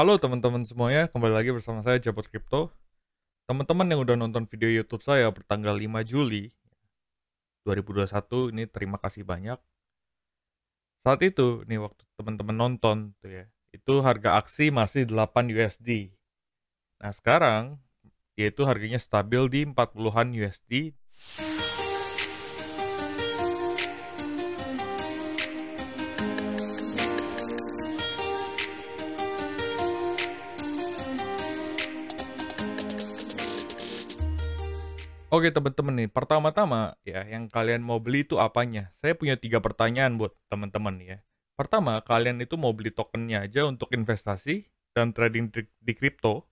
Halo teman-teman semuanya, kembali lagi bersama saya Jabot Crypto. Teman-teman yang udah nonton video YouTube saya bertanggal 5 Juli 2021 ini terima kasih banyak. Saat itu, nih waktu teman-teman nonton tuh ya, itu harga aksi masih 8 USD. Nah, sekarang yaitu harganya stabil di 40-an USD. Oke oh gitu, teman-teman nih, pertama-tama ya yang kalian mau beli itu apanya? Saya punya tiga pertanyaan buat teman-teman ya. Pertama, kalian itu mau beli tokennya aja untuk investasi dan trading di crypto?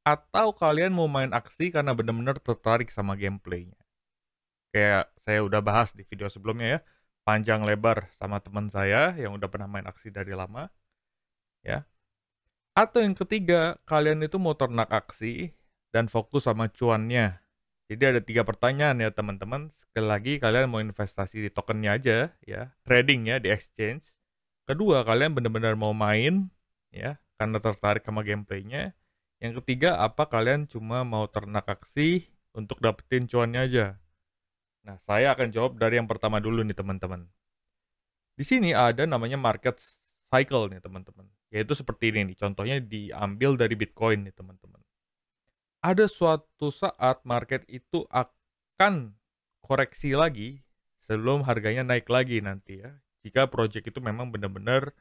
atau kalian mau main aksi karena benar-benar tertarik sama gameplaynya. Kayak saya udah bahas di video sebelumnya ya, panjang lebar sama teman saya yang udah pernah main aksi dari lama. ya. Atau yang ketiga, kalian itu mau ternak aksi dan fokus sama cuannya jadi ada tiga pertanyaan ya teman-teman. Sekali lagi kalian mau investasi di tokennya aja ya, trading ya di exchange. Kedua kalian benar-benar mau main ya karena tertarik sama gameplaynya. Yang ketiga apa kalian cuma mau ternak aksi untuk dapetin cuannya aja. Nah saya akan jawab dari yang pertama dulu nih teman-teman. Di sini ada namanya market cycle nih teman-teman. Yaitu seperti ini nih. Contohnya diambil dari Bitcoin nih teman-teman ada suatu saat market itu akan koreksi lagi sebelum harganya naik lagi nanti ya. Jika project itu memang benar-benar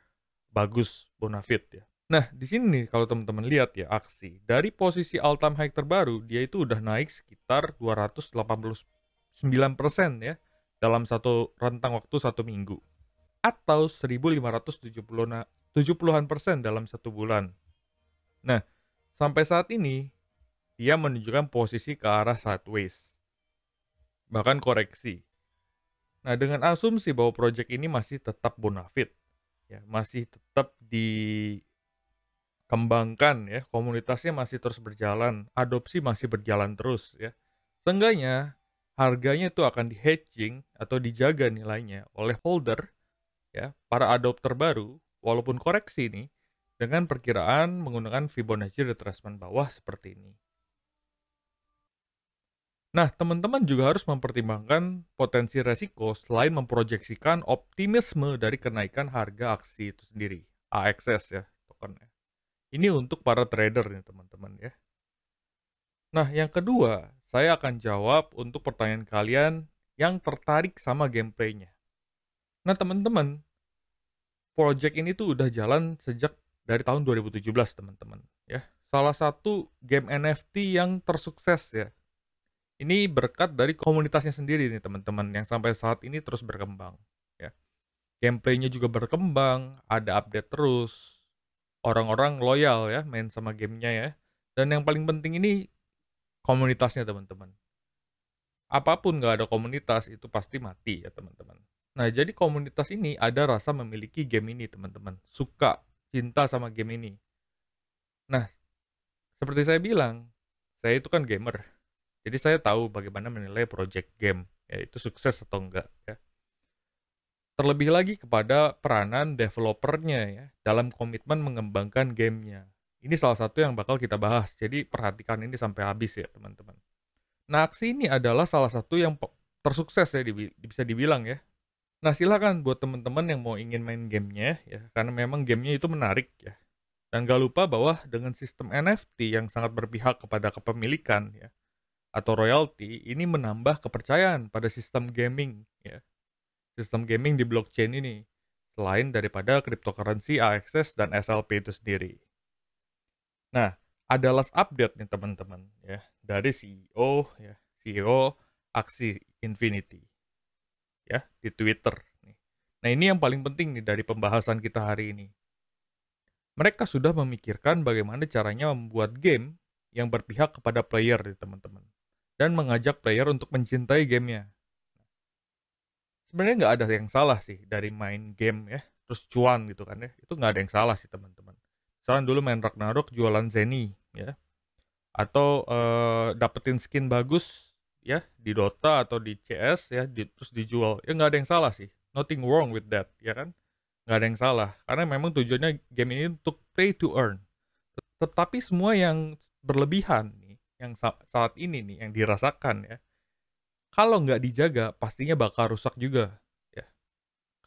bagus bonafit ya. Nah, di sini nih kalau teman-teman lihat ya aksi dari posisi all time high terbaru dia itu udah naik sekitar 289% ya dalam satu rentang waktu satu minggu atau 1570-an 70 persen dalam satu bulan. Nah, sampai saat ini ia menunjukkan posisi ke arah sideways, bahkan koreksi. Nah, dengan asumsi bahwa proyek ini masih tetap bonafit, ya, masih tetap dikembangkan ya, komunitasnya masih terus berjalan, adopsi masih berjalan terus ya. Seenggaknya harganya itu akan di hedging atau dijaga nilainya oleh holder ya, para adopter baru walaupun koreksi ini dengan perkiraan menggunakan Fibonacci retracement bawah seperti ini. Nah, teman-teman juga harus mempertimbangkan potensi resiko selain memproyeksikan optimisme dari kenaikan harga aksi itu sendiri, AXS ya tokennya. Ini untuk para trader nih teman-teman ya. Nah, yang kedua, saya akan jawab untuk pertanyaan kalian yang tertarik sama gameplaynya. Nah, teman-teman, project ini tuh udah jalan sejak dari tahun 2017, teman-teman, ya. Salah satu game NFT yang tersukses ya ini berkat dari komunitasnya sendiri nih teman-teman yang sampai saat ini terus berkembang ya. Gameplaynya juga berkembang, ada update terus. Orang-orang loyal ya main sama gamenya ya. Dan yang paling penting ini komunitasnya teman-teman. Apapun nggak ada komunitas itu pasti mati ya teman-teman. Nah jadi komunitas ini ada rasa memiliki game ini teman-teman. Suka, cinta sama game ini. Nah seperti saya bilang, saya itu kan gamer jadi saya tahu bagaimana menilai project game, ya, itu sukses atau enggak. Ya. Terlebih lagi kepada peranan developernya ya, dalam komitmen mengembangkan gamenya. Ini salah satu yang bakal kita bahas, jadi perhatikan ini sampai habis ya teman-teman. Nah aksi ini adalah salah satu yang tersukses ya bisa dibilang ya. Nah silakan buat teman-teman yang mau ingin main gamenya ya, karena memang gamenya itu menarik ya. Dan gak lupa bahwa dengan sistem NFT yang sangat berpihak kepada kepemilikan ya, atau royalti ini menambah kepercayaan pada sistem gaming ya. Sistem gaming di blockchain ini selain daripada cryptocurrency AXS dan SLP itu sendiri. Nah, ada last update nih teman-teman ya dari CEO ya, CEO Aksi Infinity ya di Twitter nih. Nah, ini yang paling penting nih dari pembahasan kita hari ini. Mereka sudah memikirkan bagaimana caranya membuat game yang berpihak kepada player nih teman-teman dan mengajak player untuk mencintai gamenya. Sebenarnya nggak ada yang salah sih dari main game ya, terus cuan gitu kan ya, itu nggak ada yang salah sih teman-teman. Misalnya dulu main Ragnarok jualan Zeni ya, atau uh, dapetin skin bagus ya di Dota atau di CS ya, di, terus dijual ya nggak ada yang salah sih, nothing wrong with that ya kan, nggak ada yang salah karena memang tujuannya game ini untuk play to earn. Tetapi semua yang berlebihan yang saat ini nih yang dirasakan ya kalau nggak dijaga pastinya bakal rusak juga ya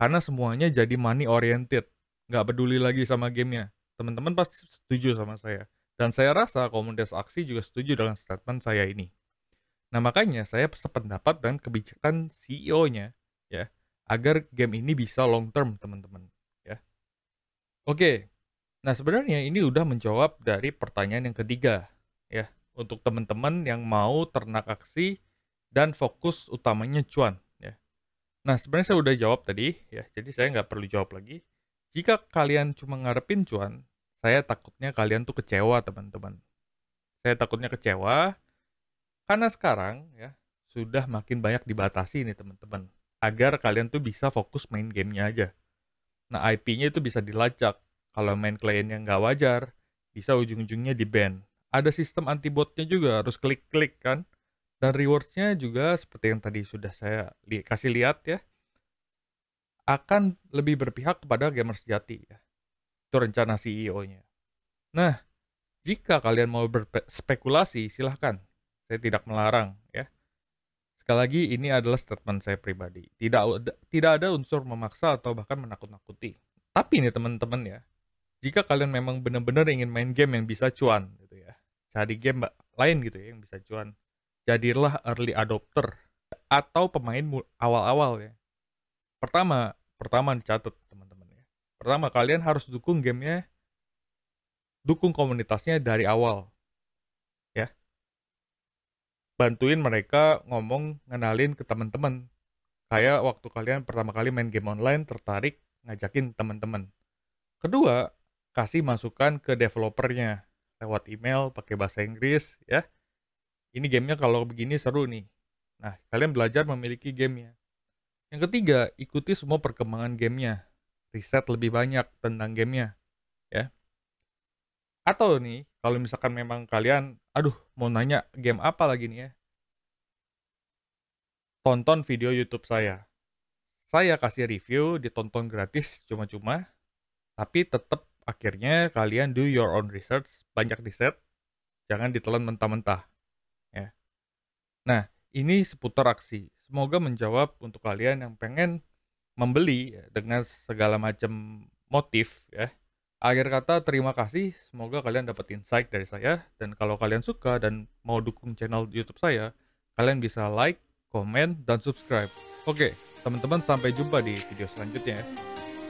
karena semuanya jadi money oriented nggak peduli lagi sama gamenya teman-teman pasti setuju sama saya dan saya rasa komunitas aksi juga setuju dengan statement saya ini nah makanya saya sependapat dengan kebijakan CEO-nya ya agar game ini bisa long term teman-teman ya oke nah sebenarnya ini udah menjawab dari pertanyaan yang ketiga ya untuk teman-teman yang mau ternak aksi dan fokus utamanya cuan ya. Nah sebenarnya saya udah jawab tadi ya, jadi saya nggak perlu jawab lagi. Jika kalian cuma ngarepin cuan, saya takutnya kalian tuh kecewa teman-teman. Saya takutnya kecewa karena sekarang ya sudah makin banyak dibatasi ini, teman-teman agar kalian tuh bisa fokus main gamenya aja. Nah IP-nya itu bisa dilacak. Kalau main kliennya nggak wajar, bisa ujung-ujungnya di ban ada sistem antibotnya juga harus klik-klik kan dan rewardsnya juga seperti yang tadi sudah saya li kasih lihat ya akan lebih berpihak kepada gamer sejati ya itu rencana CEO-nya nah jika kalian mau berspekulasi silahkan saya tidak melarang ya sekali lagi ini adalah statement saya pribadi tidak ada, tidak ada unsur memaksa atau bahkan menakut-nakuti tapi ini teman-teman ya jika kalian memang benar-benar ingin main game yang bisa cuan cari game lain gitu ya yang bisa cuan. Jadilah early adopter atau pemain awal-awal ya. Pertama, pertama dicatat teman-teman ya. Pertama kalian harus dukung gamenya, dukung komunitasnya dari awal ya. Bantuin mereka ngomong ngenalin ke teman-teman. Kayak waktu kalian pertama kali main game online tertarik ngajakin teman-teman. Kedua, kasih masukan ke developernya lewat email pakai bahasa Inggris ya. Ini gamenya kalau begini seru nih. Nah, kalian belajar memiliki gamenya. Yang ketiga, ikuti semua perkembangan gamenya. Riset lebih banyak tentang gamenya. Ya. Atau nih, kalau misalkan memang kalian, aduh, mau nanya game apa lagi nih ya. Tonton video YouTube saya. Saya kasih review, ditonton gratis cuma-cuma, tapi tetap akhirnya kalian do your own research, banyak riset, jangan ditelan mentah-mentah. Ya. Nah, ini seputar aksi. Semoga menjawab untuk kalian yang pengen membeli ya, dengan segala macam motif ya. Akhir kata terima kasih, semoga kalian dapat insight dari saya dan kalau kalian suka dan mau dukung channel YouTube saya, kalian bisa like, comment, dan subscribe. Oke, teman-teman sampai jumpa di video selanjutnya ya.